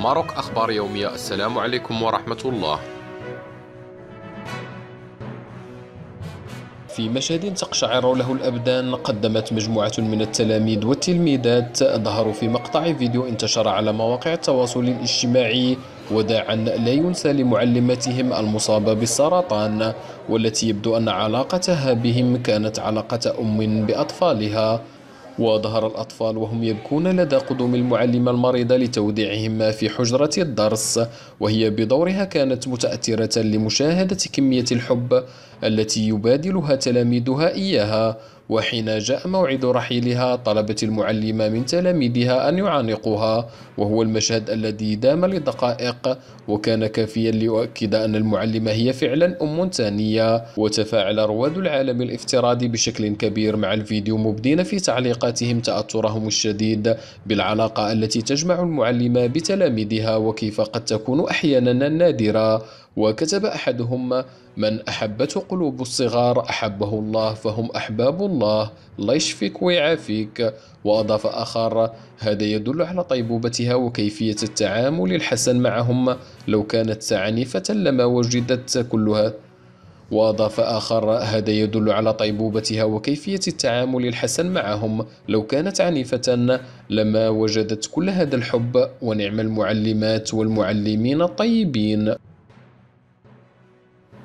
ماروك أخبار يومية السلام عليكم ورحمة الله في مشهد تقشعر له الأبدان قدمت مجموعة من التلاميذ والتلميذات ظهروا في مقطع فيديو انتشر على مواقع التواصل الاجتماعي وداعا لا ينسى لمعلمتهم المصابة بالسرطان والتي يبدو أن علاقتها بهم كانت علاقة أم بأطفالها وظهر الأطفال وهم يبكون لدى قدوم المعلمة المريضة لتوديعهما في حجرة الدرس وهي بدورها كانت متأثرة لمشاهدة كمية الحب التي يبادلها تلاميذها إياها وحين جاء موعد رحيلها طلبت المعلمة من تلاميذها أن يعانقوها وهو المشهد الذي دام لدقائق وكان كافيا ليؤكد أن المعلمة هي فعلا أم ثانية وتفاعل رواد العالم الافتراضي بشكل كبير مع الفيديو مبدين في تعليقاتهم تأثرهم الشديد بالعلاقة التي تجمع المعلمة بتلاميذها وكيف قد تكون أحيانا نادرة وكتب أحدهما من أحبته قلوب الصغار أحبه الله فهم أحباب الله الله يشفيك ويعافيك وأضاف آخر هذا يدل على طيبوبتها وكيفية التعامل الحسن معهم لو كانت عنيفة لما وجدت كلها وأضاف آخر هذا يدل على طيبوبتها وكيفية التعامل الحسن معهم لو كانت عنيفة لما وجدت كل هذا الحب ونعم المعلمات والمعلمين الطيبين